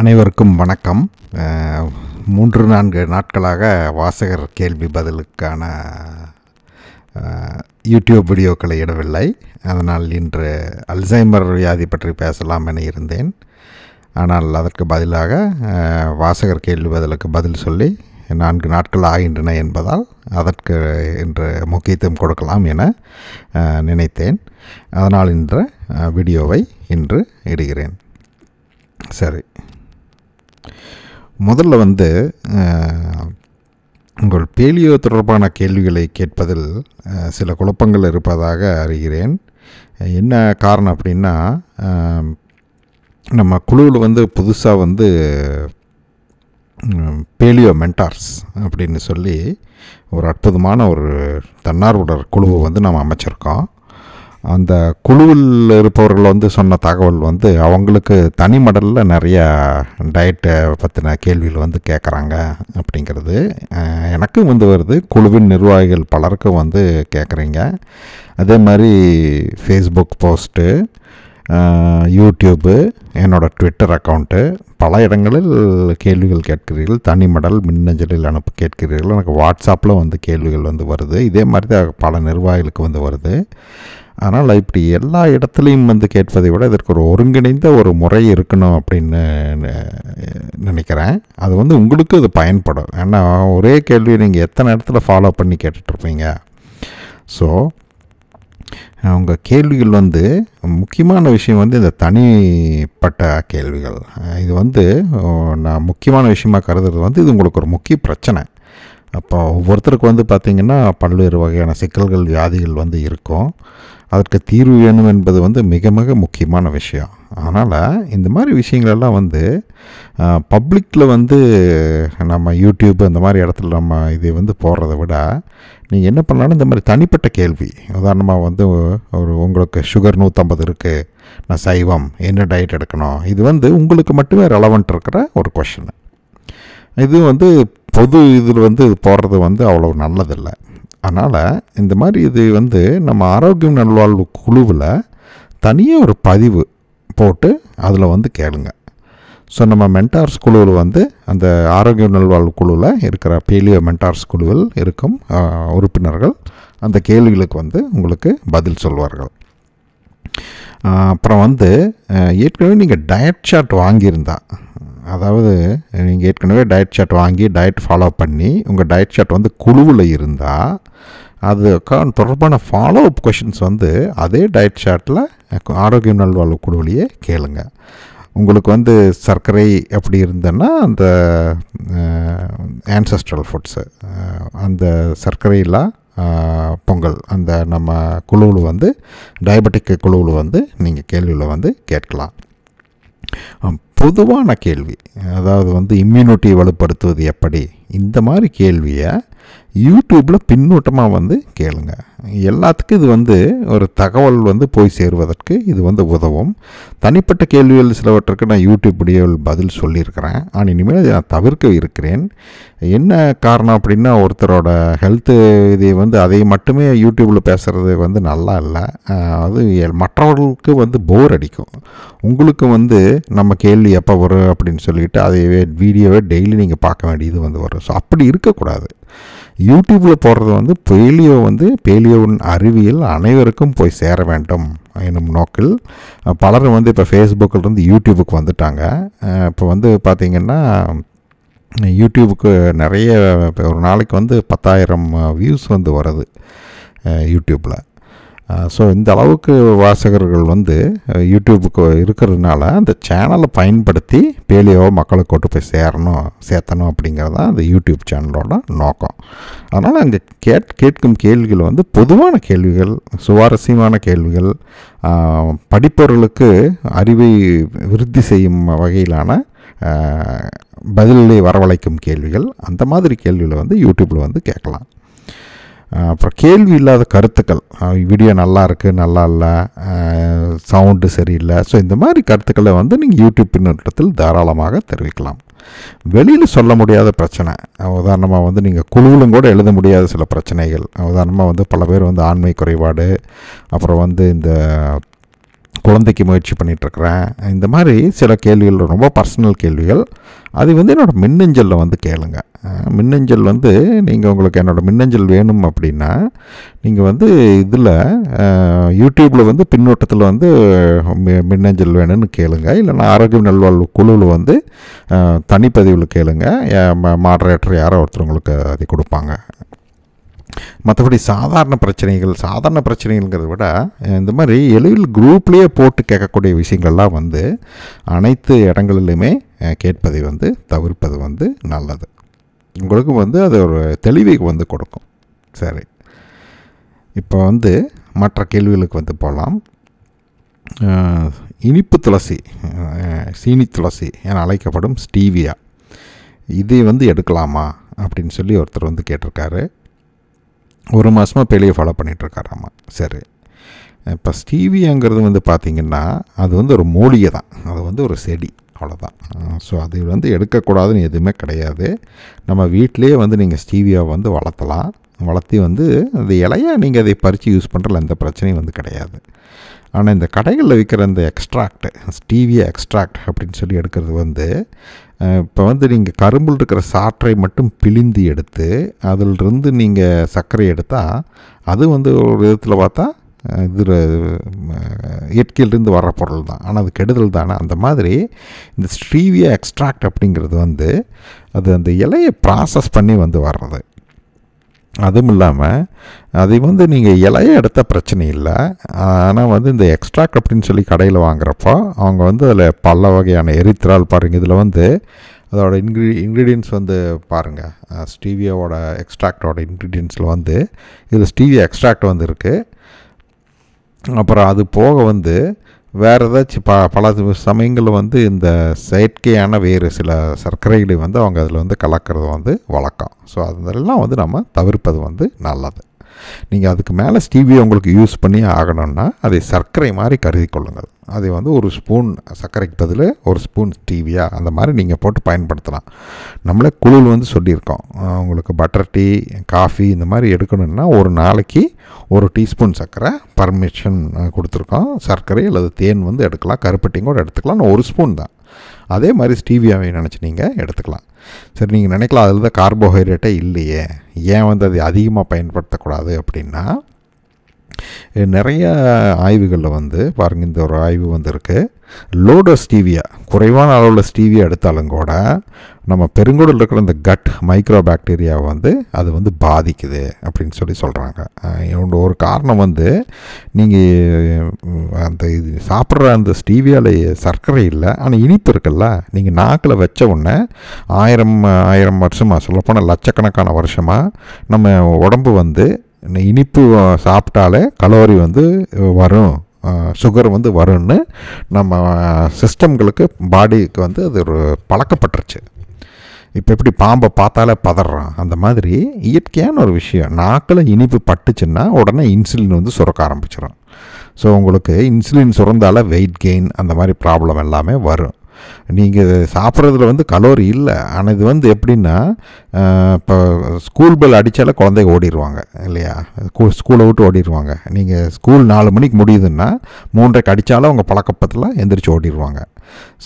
அனைவருக்கும் வணக்கம் மூன்று நான்கு நாட்களாக வாசகர் கேள்வி பதிலுக்கான யூடியூப் வீடியோக்களை இடவில்லை அதனால் இன்று அல்சைமர் வியாதி பற்றி பேசலாம் என இருந்தேன் ஆனால் அதற்கு பதிலாக வாசகர் கேள்வி பதிலுக்கு பதில் சொல்லி நான்கு நாட்கள் ஆகின்றன என்பதால் அதற்கு இன்று முக்கியத்துவம் கொடுக்கலாம் என நினைத்தேன் அதனால் இன்ற வீடியோவை இன்று இடுகிறேன் சரி முதல்ல வந்து உங்கள் பேலியோ தொடர்பான கேள்விகளை கேட்பதில் சில குழப்பங்கள் இருப்பதாக அறிகிறேன் என்ன காரணம் அப்படின்னா நம்ம குழுவில் வந்து புதுசாக வந்து பேலியோ மென்டார்ஸ் அப்படின்னு சொல்லி ஒரு அற்புதமான ஒரு தன்னார்வலர் குழுவை வந்து நாம் அமைச்சிருக்கோம் அந்த குழுவில் இருப்பவர்கள் வந்து சொன்ன தகவல் வந்து அவங்களுக்கு தனி மடலில் நிறையா டயட்டை பற்றின கேள்விகள் வந்து கேட்குறாங்க அப்படிங்கிறது எனக்கும் வந்து வருது குழுவின் நிர்வாகிகள் பலருக்கும் வந்து கேட்குறீங்க அதே மாதிரி ஃபேஸ்புக் போஸ்ட்டு யூடியூப்பு என்னோடய ட்விட்டர் அக்கௌண்ட்டு பல இடங்களில் கேள்விகள் கேட்கிறீர்கள் தனி மடல் மின்னஞ்சலில் அனுப்ப கேட்கிறீர்கள் எனக்கு வாட்ஸ்அப்பில் வந்து கேள்விகள் வந்து வருது இதே மாதிரி தான் பல நிர்வாகிகளுக்கு வந்து வருது ஆனால் இப்படி எல்லா இடத்துலையும் வந்து கேட்பதை விட இதற்கு ஒரு ஒருங்கிணைந்த ஒரு முறை இருக்கணும் அப்படின்னு நினைக்கிறேன் அது வந்து உங்களுக்கு இது பயன்படும் ஏன்னா ஒரே கேள்வி நீங்கள் எத்தனை இடத்துல ஃபாலோ பண்ணி கேட்டுட்ருப்பீங்க ஸோ உங்கள் கேள்விகள் வந்து முக்கியமான விஷயம் வந்து இந்த தனிப்பட்ட கேள்விகள் இது வந்து நான் முக்கியமான விஷயமாக கருதுறது வந்து இது உங்களுக்கு ஒரு முக்கிய பிரச்சனை அப்போ ஒவ்வொருத்தருக்கு வந்து பார்த்திங்கன்னா பல்வேறு வகையான சிக்கல்கள் வியாதிகள் வந்து இருக்கும் அதற்கு தீர்வு வேணும் என்பது வந்து மிக மிக முக்கியமான விஷயம் அதனால் இந்த மாதிரி விஷயங்களெல்லாம் வந்து பப்ளிக்கில் வந்து நம்ம யூடியூப் அந்த மாதிரி இடத்துல நம்ம இது வந்து போடுறத விட நீங்கள் என்ன பண்ணலான்னு இந்த மாதிரி தனிப்பட்ட கேள்வி உதாரணமாக வந்து ஒரு உங்களுக்கு சுகர் நூற்றம்பது இருக்குது நான் சைவம் என்ன டயட் எடுக்கணும் இது வந்து உங்களுக்கு மட்டுமே ரெலவெண்ட் இருக்கிற ஒரு கொஷின் இது வந்து பொது இதில் வந்து போடுறது வந்து அவ்வளோ நல்லதில்லை அதனால் இந்த மாதிரி இது வந்து நம்ம ஆரோக்கியம் நல்வாழ்வு குழுவில் தனியாக ஒரு பதிவு போட்டு அதில் வந்து கேளுங்க ஸோ நம்ம மென்டார்ஸ் குழுவில் வந்து அந்த ஆரோக்கிய நல்வாழ்வு குழுவில் இருக்கிற பேலியோ மென்டார்ஸ் குழுவில் இருக்கும் உறுப்பினர்கள் அந்த கேள்விகளுக்கு வந்து உங்களுக்கு பதில் சொல்வார்கள் அப்புறம் வந்து ஏற்கனவே நீங்கள் டயட் சார்ட் வாங்கியிருந்தா அதாவது நீங்கள் ஏற்கனவே டயட் சார்ட் வாங்கி டயட் ஃபாலோ பண்ணி உங்கள் டயட் சார்ட் வந்து குழுவில் இருந்தால் அது தொடர்பான ஃபாலோ அப் கொஷின்ஸ் வந்து அதே டயட் சார்ட்டில் ஆரோக்கியம் நல்வாழ்வு குழுவிலேயே கேளுங்க உங்களுக்கு வந்து சர்க்கரை அப்படி இருந்தேன்னா அந்த ஆன்சஸ்ட்ரல் ஃபுட்ஸு அந்த சர்க்கரையெல்லாம் பொங்கல் அந்த நம்ம குழுவில் வந்து டயபெட்டிக் குழுவில் வந்து நீங்கள் கேள்வியில் வந்து கேட்கலாம் பொதுவான கேள்வி அதாவது வந்து இம்யூனிட்டியை வலுப்படுத்துவது எப்படி இந்த மாதிரி கேள்வியை யூடியூப்பில் பின்னூட்டமாக வந்து கேளுங்க எல்லாத்துக்கும் இது வந்து ஒரு தகவல் வந்து போய் சேருவதற்கு இது வந்து உதவும் தனிப்பட்ட கேள்விகள் சிலவற்றுக்கு நான் யூடியூப் வீடியோவில் பதில் சொல்லியிருக்கிறேன் ஆனால் இனிமேல் நான் தவிர்க்க இருக்கிறேன் என்ன காரணம் அப்படின்னா ஒருத்தரோட ஹெல்த்து இது வந்து அதை மட்டுமே யூடியூப்பில் பேசுகிறது வந்து நல்லா இல்லை அது மற்றவர்களுக்கு வந்து போர் அடிக்கும் உங்களுக்கு வந்து நம்ம கேள்வி எப்போ வரும் அப்படின்னு சொல்லிட்டு அதையவே வீடியோவே டெய்லி நீங்கள் பார்க்க வேண்டியது வந்து வரும் ஸோ அப்படி இருக்கக்கூடாது யூடியூப்பில் போடுறது வந்து பேலியோ வந்து பேலியோவின் அறிவியல் அனைவருக்கும் போய் சேர வேண்டும் என்னும் நோக்கில் பலரும் வந்து இப்போ ஃபேஸ்புக்கிலிருந்து யூடியூபுக்கு வந்துட்டாங்க இப்போ வந்து பார்த்திங்கன்னா யூடியூபுக்கு நிறைய ஒரு நாளைக்கு வந்து பத்தாயிரம் வியூஸ் வந்து வருது யூடியூப்பில் ஸோ இந்த அளவுக்கு வாசகர்கள் வந்து யூடியூபுக்கு இருக்கிறதுனால அந்த சேனலை பயன்படுத்தி பேலியோ மக்களை கொண்டு போய் சேரணும் சேர்த்தணும் அப்படிங்கிறது தான் அந்த யூடியூப் சேனலோட நோக்கம் அதனால் அந்த கேட் கேட்கும் கேள்விகள் வந்து பொதுவான கேள்விகள் சுவாரஸ்யமான கேள்விகள் படிப்பவர்களுக்கு அறிவை விருத்தி செய்யும் வகையிலான பதிலை வரவழைக்கும் கேள்விகள் அந்த மாதிரி கேள்விகளை வந்து யூடியூப்பில் வந்து கேட்கலாம் அப்புறம் கேள்வி இல்லாத கருத்துக்கள் வீடியோ நல்லா இருக்குது நல்லா இல்லை சவுண்டு சரியில்லை ஸோ இந்த மாதிரி கருத்துக்களை வந்து நீங்கள் யூடியூப் பின்னூட்டத்தில் தாராளமாக தெரிவிக்கலாம் வெளியில் சொல்ல முடியாத பிரச்சனை உதாரணமாக வந்து நீங்கள் குழுவிலும் கூட எழுத முடியாத சில பிரச்சனைகள் உதாரணமாக வந்து பல பேர் வந்து ஆண்மை குறைபாடு அப்புறம் வந்து இந்த குழந்தைக்கு முயற்சி பண்ணிகிட்ருக்குறேன் இந்த மாதிரி சில கேள்விகள் ரொம்ப பர்சனல் கேள்விகள் அது வந்து என்னோடய மின்னஞ்சலில் வந்து கேளுங்க மின்னஞ்சல் வந்து நீங்கள் உங்களுக்கு என்னோடய மின்னஞ்சல் வேணும் அப்படின்னா நீங்கள் வந்து இதில் யூடியூப்பில் வந்து பின்னோட்டத்தில் வந்து மின்னஞ்சல் வேணும்னு கேளுங்க இல்லைன்னா ஆரோக்கிய நல்வாழ்வு குழுவில் வந்து தனிப்பதிவில் கேளுங்க மாடரேட்டர் யாரோ ஒருத்தர் உங்களுக்கு அதை கொடுப்பாங்க மற்றபடி சாதாரண பிரச்சனைகள் சாதாரண பிரச்சனைகள்ங்கிறத விட இந்த மாதிரி எளிவில் குரூப்லேயே போட்டு கேட்கக்கூடிய விஷயங்கள்லாம் வந்து அனைத்து இடங்களிலுமே கேட்பதை வந்து தவிர்ப்பது வந்து நல்லது உங்களுக்கும் வந்து அது ஒரு தெளிவை வந்து கொடுக்கும் சரி இப்போ வந்து மற்ற கேள்விகளுக்கு வந்து போகலாம் இனிப்பு துளசி சீனி துளசி என அழைக்கப்படும் ஸ்டீவியா இதை வந்து எடுக்கலாமா அப்படின்னு சொல்லி ஒருத்தர் வந்து கேட்டிருக்காரு ஒரு மாதமாக பெளியை ஃபாலோ பண்ணிகிட்ருக்காராம்மா சரி இப்போ ஸ்டீவியாங்கிறது வந்து பார்த்திங்கன்னா அது வந்து ஒரு மூலிகை தான் அது வந்து ஒரு செடி அவ்வளோதான் ஸோ அது வந்து எடுக்கக்கூடாதுன்னு எதுவுமே கிடையாது நம்ம வீட்டிலே வந்து நீங்கள் ஸ்டீவியாவை வந்து வளர்த்தலாம் வளர்த்தி வந்து அந்த இலையாக நீங்கள் அதை பறித்து யூஸ் பண்ணுறதுல எந்த பிரச்சனையும் வந்து கிடையாது ஆனால் இந்த கடைகளில் விற்கிற அந்த எக்ஸ்ட்ராக்ட் ஸ்டீவியா எக்ஸ்ட்ராக்ட் அப்படின்னு சொல்லி எடுக்கிறது வந்து இப்போ வந்து நீங்கள் கரும்பில் இருக்கிற சாற்றை மட்டும் பிழிந்து எடுத்து அதிலிருந்து நீங்கள் சர்க்கரை எடுத்தால் அது வந்து ஒரு விதத்தில் பார்த்தா இது இயற்கையிலிருந்து வர பொருள் தான் ஆனால் அது கெடுதல் தானே அந்த மாதிரி இந்த ஸ்ட்ரீவியா எக்ஸ்ட்ராக்ட் அப்படிங்கிறது வந்து அது அந்த இலையை ப்ராசஸ் பண்ணி வந்து வர்றது அதுவும் இல்லாமல் அதை வந்து நீங்கள் இலைய எடுத்த பிரச்சனை இல்லை ஆனால் வந்து இந்த எக்ஸ்ட்ராக் அப்படின்னு சொல்லி கடையில் வாங்குறப்போ அவங்க வந்து அதில் பல வகையான எரித்திரால் பாருங்கள் இதில் வந்து அதோட இன்க்ரீ இன்க்ரீடியன்ஸ் வந்து பாருங்கள் ஸ்டீவியாவோட எக்ஸ்ட்ராக்டோட இன்க்ரீடியன்ஸில் வந்து இதில் ஸ்டீவியா எக்ஸ்ட்ராக்ட் வந்து இருக்குது அப்புறம் அது போக வந்து வேறு ஏதாச்சும் ப பல சமயங்களில் வந்து இந்த செயற்கையான வேறு சில சர்க்கரைகளை வந்து அவங்க அதில் வந்து கலக்கிறது வந்து வழக்கம் ஸோ அதெல்லாம் வந்து நம்ம தவிர்ப்பது வந்து நல்லது நீங்கள் அதுக்கு மேலே ஸ்டீவியை உங்களுக்கு யூஸ் பண்ணி ஆகணும்னா அதை சர்க்கரை மாதிரி கருதி கொள்ளுங்கள் அதை வந்து ஒரு ஸ்பூன் சர்க்கரைக்கு பதில் ஒரு ஸ்பூன் ஸ்டீவியா அந்த மாதிரி நீங்கள் போட்டு பயன்படுத்தலாம் நம்மளே குழுவில் வந்து சொல்லியிருக்கோம் உங்களுக்கு பட்டர் டீ காஃபி இந்த மாதிரி எடுக்கணும்னா ஒரு நாளைக்கு ஒரு டீஸ்பூன் சர்க்கரை பர்மிஷன் கொடுத்துருக்கோம் சர்க்கரை அல்லது தேன் வந்து எடுக்கலாம் கருப்பட்டியும் கூட எடுத்துக்கலாம் ஒரு ஸ்பூன் தான் அதே மாதிரி ஸ்டீவியாவை நினச்சி நீங்கள் எடுத்துக்கலாம் சரி நீங்கள் நினைக்கலாம் அதில் தான் கார்போஹைட்ரேட்டே இல்லையே ஏன் வந்து அது அதிகமாக பயன்படுத்தக்கூடாது அப்படின்னா நிறையா ஆய்வுகளில் வந்து பாருங்கள் இந்த ஒரு ஆய்வு வந்திருக்கு லோடோ ஸ்டீவியா குறைவான அளவில் ஸ்டீவியா எடுத்தாலும் கூட நம்ம பெருங்குடல் இருக்கிற இந்த கட் மைக்ரோ பாக்டீரியாவை வந்து அது வந்து பாதிக்குது அப்படின்னு சொல்லி சொல்கிறாங்க இவங்க ஒரு காரணம் வந்து நீங்கள் அந்த இது சாப்பிட்ற அந்த ஸ்டீவியாவில் சர்க்கரை இல்லை ஆனால் இனிப்பு இருக்குல்ல நீங்கள் நாக்கில் வச்ச உடனே ஆயிரம் ஆயிரம் வருஷமாக சொல்லப்போனால் லட்சக்கணக்கான வருஷமாக நம்ம உடம்பு வந்து இனிப்பு சாப்பிட்டாலே கலோரி வந்து வரும் சுகர் வந்து வரும்னு நம்ம சிஸ்டம்களுக்கு பாடிக்கு வந்து அது ஒரு பழக்கப்பட்டுருச்சு இப்போ எப்படி பாம்பை பார்த்தாலே பதறோம் அந்த மாதிரி இயற்கையான ஒரு விஷயம் நாக்கில் இனிப்பு பட்டுச்சுன்னா உடனே இன்சுலின் வந்து சுரக்க ஆரம்பிச்சிடும் ஸோ உங்களுக்கு இன்சுலின் சுரந்தால வெயிட் கெயின் அந்த மாதிரி ப்ராப்ளம் எல்லாமே வரும் நீங்கள் சாப்பிட்றதுல வந்து கலோரி இல்லை ஆனால் இது வந்து எப்படின்னா இப்போ ஸ்கூல் பெல் அடித்தாலும் குழந்தைங்க ஓடிடுவாங்க இல்லையா ஸ்கூலை விட்டு ஓடிடுவாங்க நீங்கள் ஸ்கூல் நாலு மணிக்கு முடியுதுன்னா மூன்றைக்கு அடித்தாலும் அவங்க பழக்கப்பத்தில் எந்திரிச்சு ஓடிடுவாங்க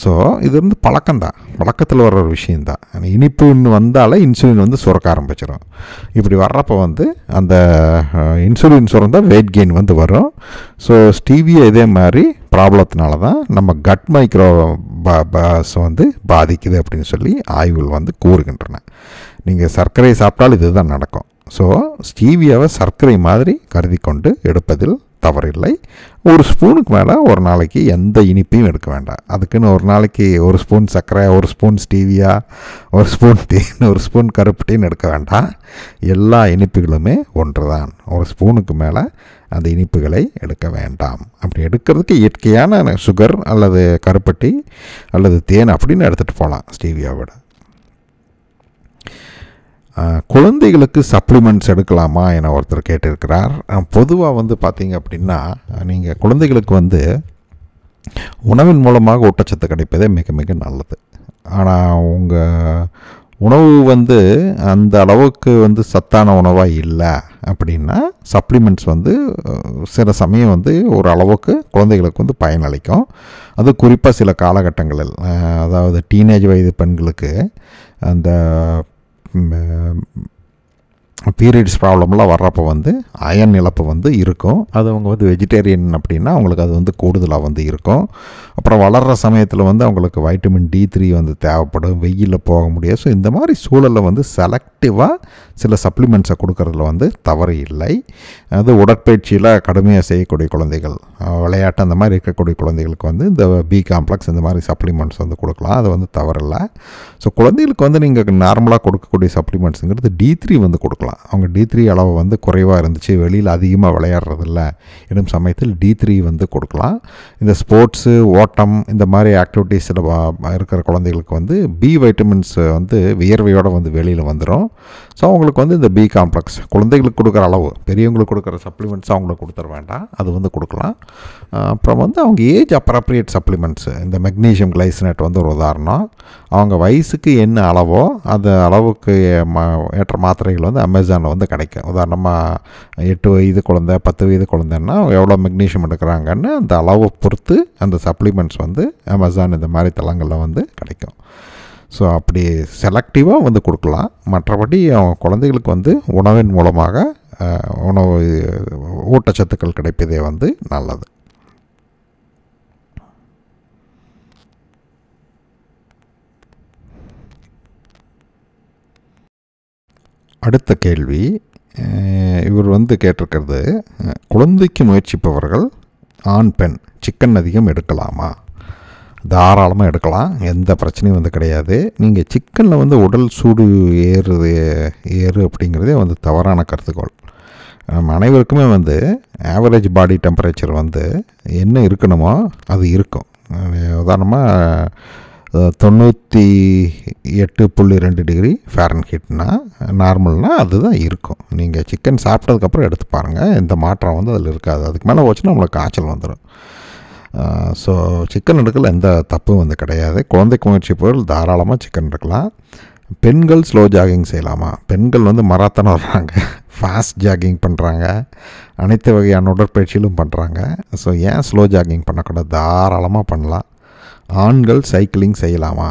ஸோ இது வந்து பழக்கம்தான் பழக்கத்தில் வர்ற ஒரு விஷயந்தான் இனிப்புன்னு வந்தாலே இன்சுலின் வந்து சுரக்க ஆரம்பிச்சிடும் இப்படி வர்றப்போ வந்து அந்த இன்சுலின் சுரந்தால் வெயிட் கெயின் வந்து வரும் ஸோ ஸ்டீவியா இதே மாதிரி ப்ராப்ளத்தினால தான் நம்ம கட் மைக்ரோ வந்து பாதிக்குது அப்படின்னு சொல்லி ஆய்வுகள் வந்து கூறுகின்றன நீங்கள் சர்க்கரை சாப்பிட்டால் இதுதான் நடக்கும் ஸோ ஸ்டீவியாவை சர்க்கரை மாதிரி கருதி கொண்டு எடுப்பதில் தவறில்லை ஒரு ஸ்பூனுக்கு மேலே ஒரு நாளைக்கு எந்த இனிப்பையும் எடுக்க வேண்டாம் அதுக்குன்னு ஒரு நாளைக்கு ஒரு ஸ்பூன் சர்க்கரை ஒரு ஸ்பூன் ஸ்டீவியா ஒரு ஸ்பூன் தேன் ஒரு ஸ்பூன் கருப்பு டீன்னு எடுக்க வேண்டாம் எல்லா இனிப்புகளுமே ஒன்று தான் ஒரு ஸ்பூனுக்கு மேலே அந்த இனிப்புகளை எடுக்க வேண்டாம் அப்படி எடுக்கிறதுக்கு இயற்கையான சுகர் அல்லது கருப்பட்டி அல்லது தேன் அப்படின்னு எடுத்துகிட்டு போகலாம் ஸ்டீவியாவோட குழந்தைகளுக்கு சப்ளிமெண்ட்ஸ் எடுக்கலாமா என ஒருத்தர் கேட்டிருக்கிறார் பொதுவாக வந்து பார்த்தீங்க அப்படின்னா நீங்கள் குழந்தைகளுக்கு வந்து உணவின் மூலமாக ஊட்டச்சத்து கிடைப்பதே மிக மிக நல்லது ஆனால் உங்கள் உணவு வந்து அந்த அளவுக்கு வந்து சத்தான உணவாக இல்லை அப்படின்னா சப்ளிமெண்ட்ஸ் வந்து சில சமயம் வந்து ஒரு அளவுக்கு குழந்தைகளுக்கு வந்து பயனளிக்கும் அது குறிப்பாக சில காலகட்டங்களில் அதாவது டீனேஜ் வயது பெண்களுக்கு அந்த ما பீரியட்ஸ் ப்ராப்ளம்லாம் வர்றப்போ வந்து அயன் இழப்பு வந்து இருக்கும் அது அவங்க வந்து வெஜிடேரியன் அப்படின்னா அவங்களுக்கு அது வந்து கூடுதலாக வந்து இருக்கும் அப்புறம் வளர்கிற சமயத்தில் வந்து அவங்களுக்கு வைட்டமின் டி த்ரீ வந்து தேவைப்படும் வெயிலில் போக முடியாது ஸோ இந்த மாதிரி சூழலில் வந்து செலக்டிவாக சில சப்ளிமெண்ட்ஸை கொடுக்கறதுல வந்து தவறு இல்லை அது உடற்பயிற்சியில் கடுமையாக செய்யக்கூடிய குழந்தைகள் விளையாட்டு அந்த மாதிரி இருக்கக்கூடிய குழந்தைகளுக்கு வந்து இந்த பி காம்ப்ளெக்ஸ் இந்த மாதிரி சப்ளிமெண்ட்ஸ் வந்து கொடுக்கலாம் அது வந்து தவறில்லை ஸோ குழந்தைகளுக்கு வந்து நீங்கள் நார்மலாக கொடுக்கக்கூடிய சப்ளிமெண்ட்ஸுங்கிறது டி த்ரீ வந்து கொடுக்கலாம் இருக்கலாம் அவங்க டி த்ரீ அளவு வந்து குறைவாக இருந்துச்சு வெளியில் அதிகமாக விளையாடுறதில்ல என்னும் சமயத்தில் டி த்ரீ வந்து கொடுக்கலாம் இந்த ஸ்போர்ட்ஸு ஓட்டம் இந்த மாதிரி ஆக்டிவிட்டீஸில் இருக்கிற குழந்தைகளுக்கு வந்து பி வைட்டமின்ஸ் வந்து வியர்வையோடு வந்து வெளியில் வந்துடும் ஸோ அவங்களுக்கு வந்து இந்த பி காம்ப்ளெக்ஸ் குழந்தைகளுக்கு கொடுக்குற அளவு பெரியவங்களுக்கு கொடுக்குற சப்ளிமெண்ட்ஸ் அவங்களுக்கு கொடுத்துட வேண்டாம் அது வந்து கொடுக்கலாம் அப்புறம் வந்து அவங்க ஏஜ் அப்ராப்ரியேட் சப்ளிமெண்ட்ஸு இந்த மெக்னீஷியம் கிளைசினேட் வந்து ஒரு உதாரணம் அவங்க வயசுக்கு என்ன அளவோ அந்த அளவுக்கு ஏற்ற மாத்திரைகள் வந்து அம்ம அமேசானில் வந்து கிடைக்கும் உதாரணமாக எட்டு வயது குழந்த பத்து வயது குழந்தைன்னா எவ்வளோ மெக்னீஷியம் எடுக்கிறாங்கன்னு அந்த அளவை பொறுத்து அந்த சப்ளிமெண்ட்ஸ் வந்து அமேசான் இந்த மாதிரி தளங்களில் வந்து கிடைக்கும் ஸோ அப்படி செலக்டிவாக வந்து கொடுக்கலாம் மற்றபடி அவங்க குழந்தைகளுக்கு வந்து உணவின் மூலமாக உணவு ஊட்டச்சத்துக்கள் கிடைப்பதே வந்து நல்லது அடுத்த கேள்வி இவர் வந்து கேட்டிருக்கிறது குழந்தைக்கு முயற்சிப்பவர்கள் ஆண் பெண் சிக்கன் அதிகம் எடுக்கலாமா தாராளமாக எடுக்கலாம் எந்த பிரச்சனையும் வந்து கிடையாது நீங்கள் சிக்கனில் வந்து உடல் சூடு ஏறுது ஏறு அப்படிங்கிறதே வந்து தவறான கருத்துக்கோள் நம்ம அனைவருக்குமே வந்து ஆவரேஜ் பாடி டெம்பரேச்சர் வந்து என்ன இருக்கணுமோ அது இருக்கும் உதாரணமாக தொண்ணூற்றி எட்டு புள்ளி ரெண்டு டிகிரி ஃபேரன்ஹீட்னா நார்மல்னால் அதுதான் இருக்கும் நீங்கள் சிக்கன் சாப்பிட்டதுக்கப்புறம் எடுத்து பாருங்கள் எந்த மாற்றம் வந்து அதில் இருக்காது அதுக்கு மேலே போச்சுன்னா உங்களுக்கு காய்ச்சல் வந்துடும் ஸோ சிக்கன் எடுக்கல எந்த தப்பும் வந்து கிடையாது குழந்தைக்கு முயற்சி பொருள் தாராளமாக சிக்கன் எடுக்கலாம் பெண்கள் ஸ்லோ ஜாகிங் செய்யலாமா பெண்கள் வந்து மராத்தான் வர்றாங்க ஃபாஸ்ட் ஜாகிங் பண்ணுறாங்க அனைத்து வகையான உடற்பயிற்சியிலும் பண்ணுறாங்க ஸோ ஏன் ஸ்லோ ஜாகிங் பண்ணக்கூடாது தாராளமாக பண்ணலாம் ஆண்கள் சைக்கிளிங் செய்யலாமா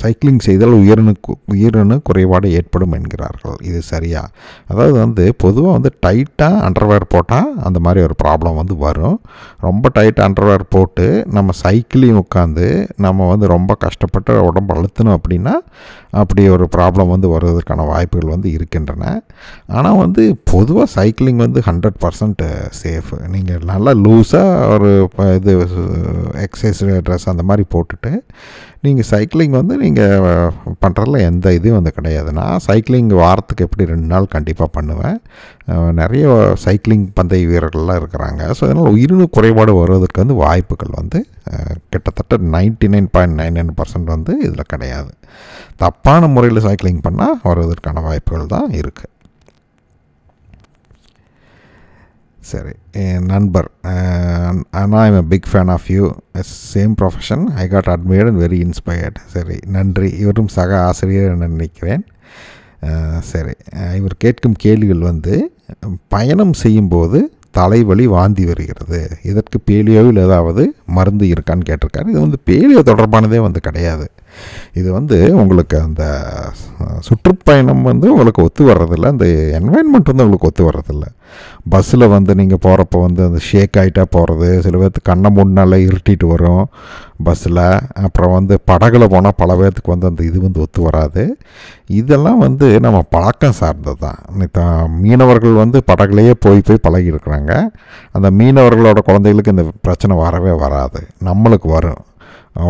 சைக்கிளிங் செய்தால் உயிரணு உயிரணு குறைபாடு ஏற்படும் என்கிறார்கள் இது சரியா அதாவது வந்து பொதுவாக வந்து டைட்டாக அண்டர்வேர் போட்டால் அந்த மாதிரி ஒரு ப்ராப்ளம் வந்து வரும் ரொம்ப டைட்டாக அண்டர்வேர் போட்டு நம்ம சைக்கிளையும் உட்காந்து நம்ம வந்து ரொம்ப கஷ்டப்பட்டு உடம்பு அழுத்தணும் அப்படின்னா அப்படி ஒரு ப்ராப்ளம் வந்து வருவதற்கான வாய்ப்புகள் வந்து இருக்கின்றன ஆனால் வந்து பொதுவாக சைக்கிளிங் வந்து ஹண்ட்ரட் பர்சன்ட் சேஃபு நீங்கள் நல்லா லூஸாக ஒரு இது எக்ஸசைஸ் ட்ரெஸ் அந்த மாதிரி போட்டுட்டு நீங்கள் சைக்கிளிங் வந்து நீங்கள் பண்ணுறதுல எந்த இதுவும் வந்து கிடையாது நான் சைக்கிளிங் வாரத்துக்கு எப்படி ரெண்டு நாள் கண்டிப்பாக பண்ணுவேன் நிறைய சைக்கிளிங் பந்தய வீரர்கள்லாம் இருக்கிறாங்க ஸோ அதனால் உயிரின குறைபாடு வருவதற்கு வந்து வாய்ப்புகள் வந்து கிட்டத்தட்ட ninety nine point nine nine percent வந்து இதில் கிடையாது தப்பான முறையில் சைக்கிளிங் பண்ணால் வருவதற்கான வாய்ப்புகள் தான் இருக்குது சரி என் நண்பர் ஆனால் I'm a big fan of you same profession I got admired and very inspired சரி நன்றி இவரும் சக ஆசிரியர் என நினைக்கிறேன் சரி இவர் கேட்கும் கேள்விகள் வந்து பயணம் செய்யும்போது தலைவலி வாந்தி வருகிறது இதற்கு பேலியோவில் ஏதாவது மருந்து இருக்கான்னு கேட்டிருக்காரு இது வந்து பேலியோ தொடர்பானதே வந்து கிடையாது இது வந்து உங்களுக்கு அந்த சுற்றுப்பயணம் வந்து உங்களுக்கு ஒத்து வர்றதில்ல அந்த என்வாயன்மெண்ட் வந்து உங்களுக்கு ஒத்து வர்றதில்ல பஸ்ஸில் வந்து நீங்கள் போகிறப்ப வந்து அந்த ஷேக் ஆகிட்டா போகிறது சில பேர்த்து கண்ணை முன்னால் இருட்டிட்டு வரும் பஸ்ஸில் அப்புறம் வந்து படகுல போனால் பல பேர்த்துக்கு வந்து அந்த இது வந்து ஒத்து வராது இதெல்லாம் வந்து நம்ம பழக்கம் சார்ந்தது தான் நேற்று மீனவர்கள் வந்து படகுலையே போய் போய் பழகி இருக்கிறாங்க அந்த மீனவர்களோட குழந்தைகளுக்கு இந்த பிரச்சனை வரவே வராது நம்மளுக்கு வரும்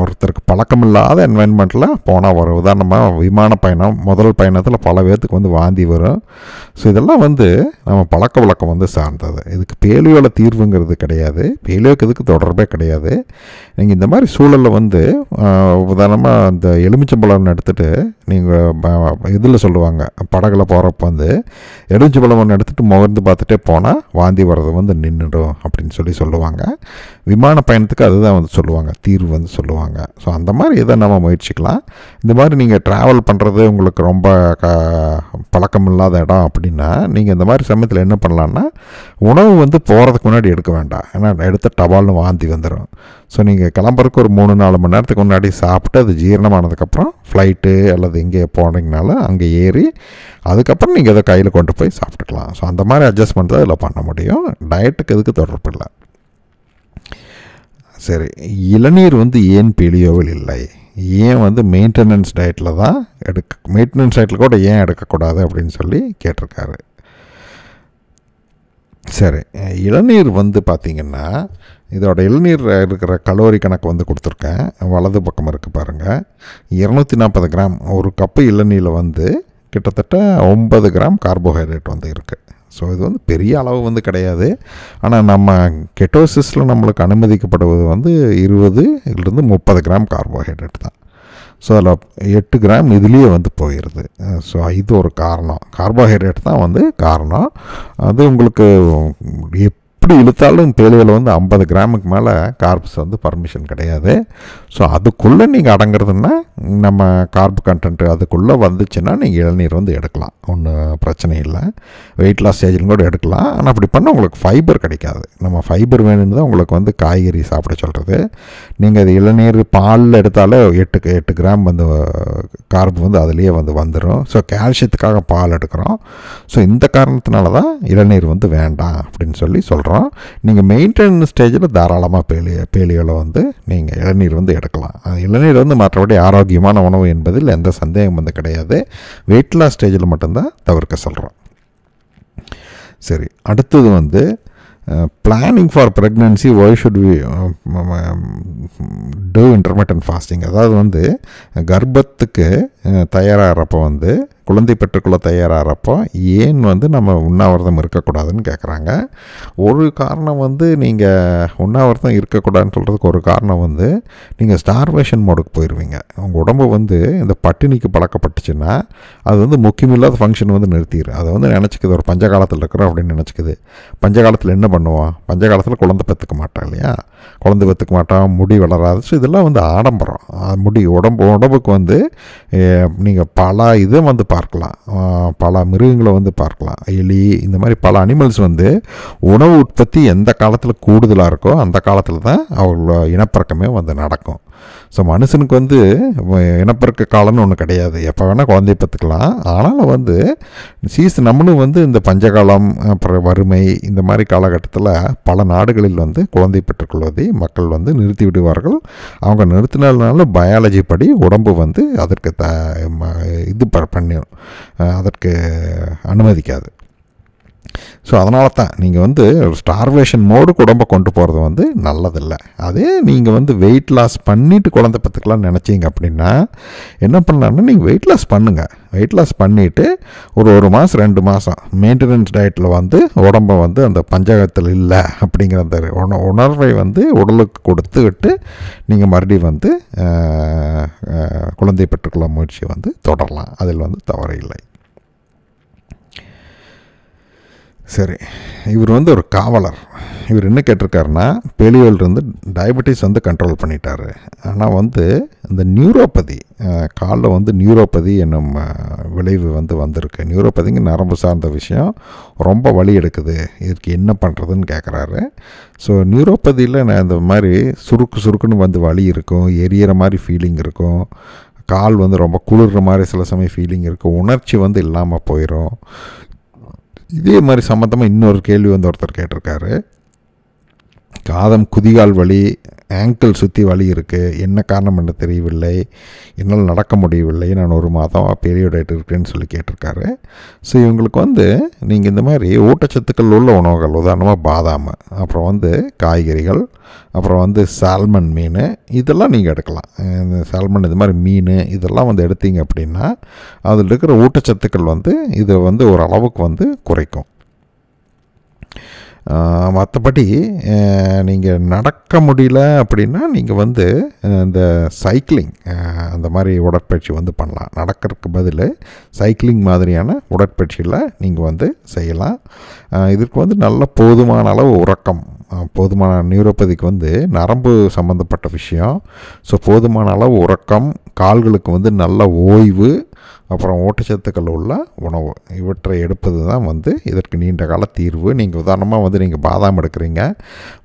ஒருத்தருக்கு பழக்கமில்லாத என்வைன்மெண்ட்டில் போனால் வரும் உதாரணமாக விமான பயணம் முதல் பயணத்தில் பல பேர்த்துக்கு வந்து வாந்தி வரும் ஸோ இதெல்லாம் வந்து நம்ம பழக்க வழக்கம் வந்து சார்ந்தது இதுக்கு பேலியோவில் தீர்வுங்கிறது கிடையாது பேலியோக்கு இதுக்கு தொடர்பே கிடையாது நீங்கள் இந்த மாதிரி சூழலில் வந்து உதாரணமாக அந்த எலுமிச்சம்பழம் எடுத்துகிட்டு நீங்கள் இதில் சொல்லுவாங்க படகுல போகிறப்ப வந்து எலுமிச்சம்பழம் ஒன்று எடுத்துகிட்டு முகர்ந்து பார்த்துட்டே போனால் வாந்தி வர்றது வந்து நின்றுடும் அப்படின்னு சொல்லி சொல்லுவாங்க விமான பயணத்துக்கு அதுதான் வந்து சொல்லுவாங்க தீர்வு வந்து சொல்லுவாங்க சொல்லுவாங்க ஸோ அந்த மாதிரி இதை நம்ம முயற்சிக்கலாம் இந்த மாதிரி நீங்கள் ட்ராவல் பண்ணுறது உங்களுக்கு ரொம்ப க பழக்கம் இல்லாத இடம் அப்படின்னா நீங்கள் இந்த மாதிரி சமயத்தில் என்ன பண்ணலான்னா உணவு வந்து போகிறதுக்கு முன்னாடி எடுக்க வேண்டாம் ஏன்னா எடுத்த டபால்னு வாந்தி வந்துடும் ஸோ நீங்கள் கிளம்புறதுக்கு ஒரு மூணு நாலு மணி நேரத்துக்கு முன்னாடி சாப்பிட்டு அது ஜீரணமானதுக்கப்புறம் ஃப்ளைட்டு அல்லது இங்கே போனீங்கனாலும் அங்கே ஏறி அதுக்கப்புறம் நீங்கள் அதை கையில் கொண்டு போய் சாப்பிட்டுக்கலாம் ஸோ அந்த மாதிரி அட்ஜஸ்ட்மெண்ட் தான் இதில் பண்ண முடியும் டயட்டுக்கு இதுக்கு தொடர்பு இல்லை சரி இளநீர் வந்து ஏன் பெலியோவில் இல்லை ஏன் வந்து மெயின்டெனன்ஸ் டயட்டில் தான் எடுக்க மெயின்டெனன்ஸ் டயட்டில் கூட ஏன் எடுக்கக்கூடாது அப்படின்னு சொல்லி கேட்டிருக்காரு சரி இளநீர் வந்து பார்த்திங்கன்னா இதோட இளநீர் இருக்கிற கலோரி கணக்கு வந்து கொடுத்துருக்கேன் வலது பக்கம் இருக்குது பாருங்கள் இரநூத்தி நாற்பது கிராம் ஒரு கப்பு இளநீரில் வந்து கிட்டத்தட்ட ஒம்பது கிராம் கார்போஹைட்ரேட் வந்து இருக்குது ஸோ இது வந்து பெரிய அளவு வந்து கிடையாது ஆனால் நம்ம கெட்டோசிஸில் நம்மளுக்கு அனுமதிக்கப்படுவது வந்து இருபதுலேருந்து முப்பது கிராம் கார்போஹைட்ரேட் தான் ஸோ அதில் எட்டு கிராம் இதுலேயே வந்து போயிடுது ஸோ இது ஒரு காரணம் கார்போஹைட்ரேட் தான் வந்து காரணம் அது உங்களுக்கு எப்படி இழுத்தாலும் பேலியில் வந்து ஐம்பது கிராமுக்கு மேலே கார்ப்ஸ் வந்து பர்மிஷன் கிடையாது ஸோ அதுக்குள்ளே நீங்கள் அடங்குறதுன்னா நம்ம கார்ப் கண்டென்ட் அதுக்குள்ளே வந்துச்சுன்னா நீங்கள் இளநீர் வந்து எடுக்கலாம் ஒன்றும் பிரச்சனை இல்லை வெயிட் லாஸ் ஸ்டேஜிலும் கூட எடுக்கலாம் ஆனால் அப்படி பண்ணால் உங்களுக்கு ஃபைபர் கிடைக்காது நம்ம ஃபைபர் வேணும்னு தான் உங்களுக்கு வந்து காய்கறி சாப்பிட சொல்கிறது நீங்கள் அது இளநீர் பாலில் எடுத்தாலே எட்டு எட்டு கிராம் வந்து கார்ப் வந்து அதுலேயே வந்து வந்துடும் ஸோ கால்சியத்துக்காக பால் எடுக்கிறோம் ஸோ இந்த காரணத்தினால தான் இளநீர் வந்து வேண்டாம் அப்படின்னு சொல்லி சொல்கிறோம் சொல்கிறோம் நீங்கள் மெயின்டெனன்ஸ் ஸ்டேஜில் தாராளமாக பேலி பேலிகளை வந்து நீங்கள் இளநீர் வந்து எடுக்கலாம் இளநீர் வந்து மற்றபடி ஆரோக்கியமான உணவு என்பதில் எந்த சந்தேகம் வந்து கிடையாது லாஸ் ஸ்டேஜில் மட்டும்தான் தவிர்க்க சொல்கிறோம் சரி அடுத்தது வந்து planning for pregnancy why should we do intermittent fasting அதாவது வந்து கர்ப்பத்துக்கு தயாராகிறப்போ வந்து குழந்தை பெற்றுக்கொள்ள தயாராகிறப்போ ஏன் வந்து நம்ம உண்ணாவிரதம் இருக்கக்கூடாதுன்னு கேட்குறாங்க ஒரு காரணம் வந்து நீங்கள் உண்ணாவிரதம் இருக்கக்கூடாதுன்னு சொல்கிறதுக்கு ஒரு காரணம் வந்து நீங்கள் ஸ்டார்வேஷன் மோடுக்கு போயிடுவீங்க உங்கள் உடம்பு வந்து இந்த பட்டினிக்கு பழக்கப்பட்டுச்சுன்னா அது வந்து முக்கியமில்லாத ஃபங்க்ஷன் வந்து நிறுத்திடும் அதை வந்து நினச்சிக்கிது ஒரு பஞ்சகாலத்தில் இருக்கிறோம் அப்படின்னு பஞ்ச பஞ்சகாலத்தில் என்ன பண்ணுவோம் பஞ்சகாலத்தில் குழந்தை பெற்றுக்க மாட்டோம் இல்லையா குழந்தை பத்துக்க மாட்டான் முடி வளராது ஸோ இதெல்லாம் வந்து ஆடம்பரம் முடி உடம்பு உடம்புக்கு வந்து நீங்கள் பல இதை வந்து பார்க்கலாம் பல மிருகங்களை வந்து பார்க்கலாம் எலி இந்த மாதிரி பல அனிமல்ஸ் வந்து உணவு உற்பத்தி எந்த காலத்தில் கூடுதலாக இருக்கோ அந்த காலத்தில் தான் அவங்களோட இனப்பறக்கமே வந்து நடக்கும் ஸோ மனுஷனுக்கு வந்து இனப்பெருக்க காலம்னு ஒன்று கிடையாது எப்போ வேணால் குழந்தைய பார்த்துக்கலாம் ஆனால் வந்து சீஸ் நம்மளும் வந்து இந்த பஞ்சகாலம் அப்புறம் வறுமை இந்த மாதிரி காலகட்டத்தில் பல நாடுகளில் வந்து குழந்தை பெற்றுக்கொள்வதை மக்கள் வந்து நிறுத்தி விடுவார்கள் அவங்க நிறுத்தினால பயாலஜி படி உடம்பு வந்து அதற்கு த இது பண்ணிடும் அதற்கு அனுமதிக்காது ஸோ அதனால தான் நீங்கள் வந்து ஸ்டார்வேஷன் மோடு உடம்ப கொண்டு போகிறது வந்து நல்லதில்லை அதே நீங்கள் வந்து வெயிட் லாஸ் பண்ணிவிட்டு குழந்தை பத்துக்கலாம் நினச்சிங்க அப்படின்னா என்ன பண்ணலான்னா நீங்கள் வெயிட் லாஸ் பண்ணுங்கள் வெயிட் லாஸ் பண்ணிவிட்டு ஒரு ஒரு மாதம் ரெண்டு மாதம் மெயின்டெனன்ஸ் டயட்டில் வந்து உடம்ப வந்து அந்த பஞ்சகத்தில் இல்லை அப்படிங்கிற அந்த உண உணர்வை வந்து உடலுக்கு கொடுத்து விட்டு நீங்கள் மறுபடியும் வந்து குழந்தை பெற்றுக்கொள்ள முயற்சி வந்து தொடரலாம் அதில் வந்து தவறு இல்லை சரி இவர் வந்து ஒரு காவலர் இவர் என்ன கேட்டிருக்காருன்னா இருந்து டயபெட்டிஸ் வந்து கண்ட்ரோல் பண்ணிட்டார் ஆனால் வந்து இந்த நியூரோபதி காலில் வந்து நியூரோபதி என்னும் விளைவு வந்து வந்திருக்கு நியூரோபதிங்க நரம்பு சார்ந்த விஷயம் ரொம்ப வழி எடுக்குது இதற்கு என்ன பண்ணுறதுன்னு கேட்குறாரு ஸோ நியூரோபதியில் நான் இந்த மாதிரி சுருக்கு சுருக்குன்னு வந்து வலி இருக்கும் எரியற மாதிரி ஃபீலிங் இருக்கும் கால் வந்து ரொம்ப குளிர்ற மாதிரி சில சமயம் ஃபீலிங் இருக்கும் உணர்ச்சி வந்து இல்லாமல் போயிடும் இதே மாதிரி சம்மந்தமாக இன்னொரு கேள்வி வந்து ஒருத்தர் கேட்டிருக்காரு காதம் குதிகால் வலி ஆங்கிள் சுற்றி வலி இருக்குது என்ன காரணம் என்று தெரியவில்லை என்னால் நடக்க முடியவில்லை நான் ஒரு மாதம் பெரியோட இருக்கேன்னு சொல்லி கேட்டிருக்காரு ஸோ இவங்களுக்கு வந்து நீங்கள் இந்த மாதிரி ஊட்டச்சத்துக்கள் உள்ள உணவுகள் உதாரணமாக பாதாம் அப்புறம் வந்து காய்கறிகள் அப்புறம் வந்து சால்மன் மீன் இதெல்லாம் நீங்கள் எடுக்கலாம் இந்த சால்மன் இது மாதிரி மீன் இதெல்லாம் வந்து எடுத்தீங்க அப்படின்னா அதில் இருக்கிற ஊட்டச்சத்துக்கள் வந்து இதை வந்து ஒரு அளவுக்கு வந்து குறைக்கும் மற்றபடி நீங்கள் நடக்க முடியல அப்படின்னா நீங்கள் வந்து இந்த சைக்கிளிங் அந்த மாதிரி உடற்பயிற்சி வந்து பண்ணலாம் நடக்கிறதுக்கு பதில் சைக்கிளிங் மாதிரியான உடற்பயிற்சியில் நீங்கள் வந்து செய்யலாம் இதற்கு வந்து நல்ல போதுமான அளவு உறக்கம் போதுமான நியூரோபதிக்கு வந்து நரம்பு சம்மந்தப்பட்ட விஷயம் ஸோ போதுமான அளவு உறக்கம் கால்களுக்கு வந்து நல்ல ஓய்வு அப்புறம் ஊட்டச்சத்துக்கள் உள்ள உணவு இவற்றை எடுப்பது தான் வந்து இதற்கு நீண்ட கால தீர்வு நீங்கள் உதாரணமாக வந்து நீங்கள் பாதாம் எடுக்கிறீங்க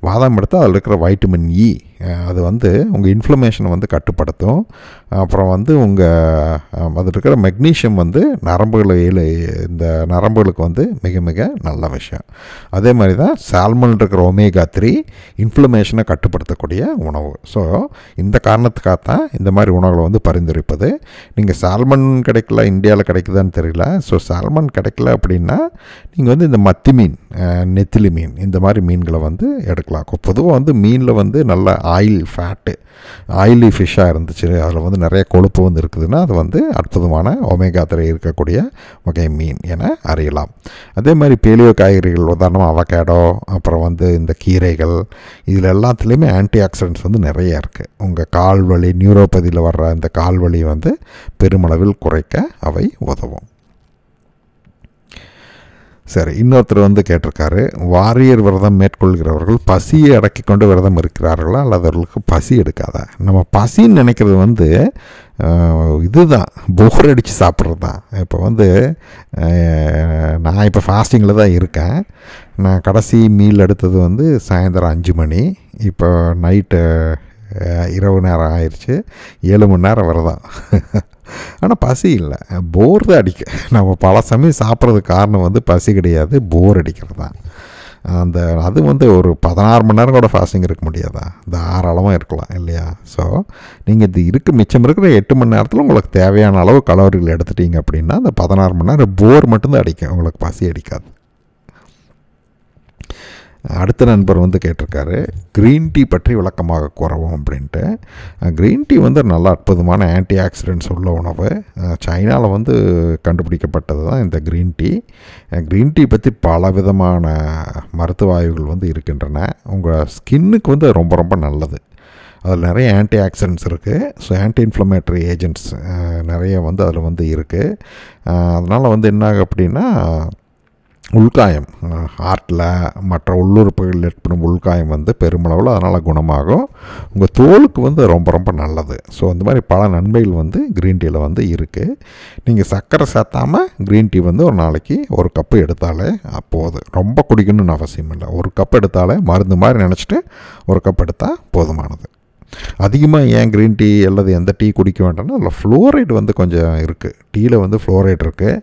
பாதாம் எடுத்தால் அதில் இருக்கிற வைட்டமின் இ e, அது வந்து உங்கள் இன்ஃப்ளமேஷனை வந்து கட்டுப்படுத்தும் அப்புறம் வந்து உங்கள் அதில் இருக்கிற மெக்னீஷியம் வந்து நரம்புகளை இந்த நரம்புகளுக்கு வந்து மிக மிக நல்ல விஷயம் அதே மாதிரி தான் சால்மன் இருக்கிற ஒமேகா த்ரீ இன்ஃப்ளமேஷனை கட்டுப்படுத்தக்கூடிய உணவு ஸோ இந்த காரணத்துக்காக தான் இந்த மாதிரி உணவுகளை வந்து பரிந்துரைப்பது நீங்கள் சால்மன் சால்மன் கிடைக்கல இந்தியாவில் கிடைக்குதான்னு தெரியல ஸோ சால்மன் கிடைக்கல அப்படின்னா நீங்கள் வந்து இந்த மத்தி மீன் நெத்திலி மீன் இந்த மாதிரி மீன்களை வந்து எடுக்கலாம் பொதுவாக வந்து மீனில் வந்து நல்ல ஆயில் ஃபேட்டு ஆயிலி ஃபிஷ்ஷாக இருந்துச்சு அதில் வந்து நிறைய கொழுப்பு வந்து இருக்குதுன்னா அது வந்து அற்புதமான ஒமேகா திரை இருக்கக்கூடிய வகை மீன் என அறியலாம் அதே மாதிரி பேலியோ காய்கறிகள் உதாரணமாக அவகேடோ அப்புறம் வந்து இந்த கீரைகள் இதில் எல்லாத்துலேயுமே ஆன்டி ஆக்சிடென்ட்ஸ் வந்து நிறைய இருக்குது உங்கள் கால்வழி நியூரோபதியில் வர்ற இந்த கால்வழி வந்து பெருமளவில் குறை குறைக்க அவை உதவும் சரி இன்னொருத்தர் வந்து கேட்டிருக்காரு வாரியர் விரதம் மேற்கொள்கிறவர்கள் பசியை அடக்கி கொண்டு விரதம் இருக்கிறார்களா அல்லது அவர்களுக்கு பசி எடுக்காதா நம்ம பசின்னு நினைக்கிறது வந்து இதுதான் போர் அடித்து சாப்பிட்றது தான் இப்போ வந்து நான் இப்போ ஃபாஸ்டிங்கில் தான் இருக்கேன் நான் கடைசி மீல் எடுத்தது வந்து சாயந்தரம் அஞ்சு மணி இப்போ நைட்டு இரவு நேரம் ஆயிடுச்சு ஏழு மணி நேரம் வரதான் ஆனால் பசி இல்லை போர் தான் அடிக்க நம்ம பல சமயம் சாப்பிட்றதுக்கு காரணம் வந்து பசி கிடையாது போர் அடிக்கிறது தான் அந்த அது வந்து ஒரு பதினாறு மணி நேரம் கூட ஃபாஸ்டிங் இருக்க முடியாதா தாராளமாக இருக்கலாம் இல்லையா ஸோ நீங்கள் இது இருக்க மிச்சம் இருக்கிற எட்டு மணி நேரத்தில் உங்களுக்கு தேவையான அளவு கலோரிகள் எடுத்துட்டீங்க அப்படின்னா அந்த பதினாறு மணி நேரம் போர் மட்டும்தான் அடிக்கும் உங்களுக்கு பசி அடிக்காது அடுத்த நண்பர் வந்து கேட்டிருக்காரு க்ரீன் டீ பற்றி விளக்கமாக குறவும் அப்படின்ட்டு க்ரீன் டீ வந்து நல்ல அற்புதமான ஆன்டி ஆக்சிடென்ட்ஸ் உள்ள உணவு சைனாவில் வந்து கண்டுபிடிக்கப்பட்டது தான் இந்த க்ரீன் டீ க்ரீன் டீ பற்றி பல விதமான மருத்துவ ஆய்வுகள் வந்து இருக்கின்றன உங்கள் ஸ்கின்னுக்கு வந்து ரொம்ப ரொம்ப நல்லது அதில் நிறைய ஆன்டி ஆக்சிடென்ட்ஸ் இருக்குது ஸோ ஆன்டி இன்ஃப்ளமேட்டரி ஏஜென்ட்ஸ் நிறைய வந்து அதில் வந்து இருக்குது அதனால் வந்து என்ன அப்படின்னா உள்காயம் ஹார்ட்டில் மற்ற உள்ளுறுப்புகள் ஏற்படும் உள்காயம் வந்து பெருமளவில் அதனால் குணமாகும் உங்கள் தோலுக்கு வந்து ரொம்ப ரொம்ப நல்லது ஸோ அந்த மாதிரி பல நன்மைகள் வந்து க்ரீன் டீயில் வந்து இருக்குது நீங்கள் சர்க்கரை சேர்த்தாமல் க்ரீன் டீ வந்து ஒரு நாளைக்கு ஒரு கப்பு எடுத்தாலே போது ரொம்ப குடிக்கணும்னு அவசியம் இல்லை ஒரு கப் எடுத்தாலே மருந்து மாதிரி நினச்சிட்டு ஒரு கப் எடுத்தால் போதுமானது அதிகமாக ஏன் க்ரீன் டீ அல்லது எந்த டீ குடிக்க வேண்டாம்னா அதில் ஃப்ளோரைடு வந்து கொஞ்சம் இருக்குது டீயில் வந்து ஃப்ளோரைடு இருக்குது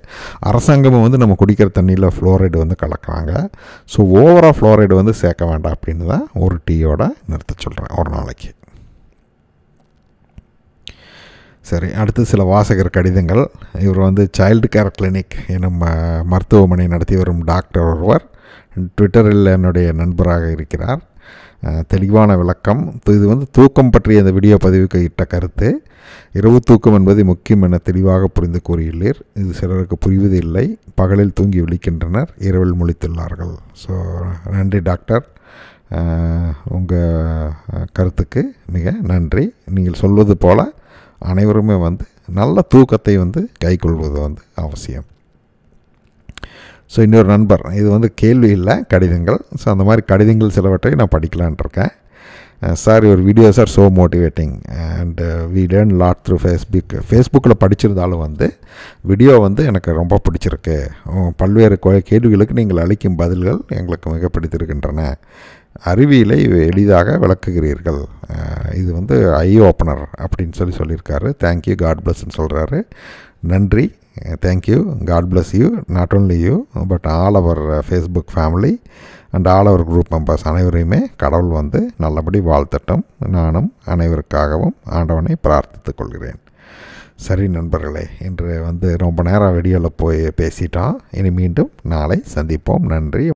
அரசாங்கமும் வந்து நம்ம குடிக்கிற தண்ணியில் ஃப்ளோரைடு வந்து கலக்கிறாங்க ஸோ ஓவராக ஃப்ளோரைடு வந்து சேர்க்க வேண்டாம் அப்படின்னு தான் ஒரு டீயோட நிறுத்த சொல்கிறேன் ஒரு நாளைக்கு சரி அடுத்து சில வாசகர் கடிதங்கள் இவர் வந்து சைல்டு கேர் கிளினிக் நம்ம மருத்துவமனை நடத்தி வரும் டாக்டர் ஒருவர் ட்விட்டரில் என்னுடைய நண்பராக இருக்கிறார் தெளிவான விளக்கம் இது வந்து தூக்கம் பற்றிய அந்த வீடியோ பதிவுக்கு இட்ட கருத்து இரவு தூக்கம் என்பது முக்கியம் என தெளிவாக புரிந்து கூறியுள்ளீர் இது சிலருக்கு புரிவது இல்லை பகலில் தூங்கி விழிக்கின்றனர் இரவில் முழித்துள்ளார்கள் ஸோ நன்றி டாக்டர் உங்கள் கருத்துக்கு மிக நன்றி நீங்கள் சொல்வது போல் அனைவருமே வந்து நல்ல தூக்கத்தை வந்து கைக்கொள்வது வந்து அவசியம் ஸோ இன்னொரு நண்பர் இது வந்து கேள்வி இல்லை கடிதங்கள் ஸோ அந்த மாதிரி கடிதங்கள் சிலவற்றை நான் படிக்கலான் இருக்கேன் சார் ஒரு videos are so motivating and we learn lot through Facebook ஃபேஸ்புக்கில் படிச்சிருந்தாலும் வந்து வீடியோ வந்து எனக்கு ரொம்ப பிடிச்சிருக்கு பல்வேறு கேள்விகளுக்கு நீங்கள் அளிக்கும் பதில்கள் எங்களுக்கு மிக பிடித்திருக்கின்றன அறிவியலை எளிதாக விளக்குகிறீர்கள் இது வந்து ஐ ஓப்பனர் அப்படின்னு சொல்லி சொல்லியிருக்காரு தேங்க்யூ காட் பிளஸ்ன்னு சொல்கிறாரு நன்றி thank you God bless you not only you but all our Facebook family and all our group members அனைவரையுமே கடவுள் வந்து நல்லபடி வாழ்த்தட்டும் நானும் அனைவருக்காகவும் ஆண்டவனை பிரார்த்தித்துக் கொள்கிறேன் சரி நண்பர்களே இன்று வந்து ரொம்ப நேரம் வெடியில் போய் பேசிட்டான் இனி மீண்டும் நாளை சந்திப்போம் நன்றி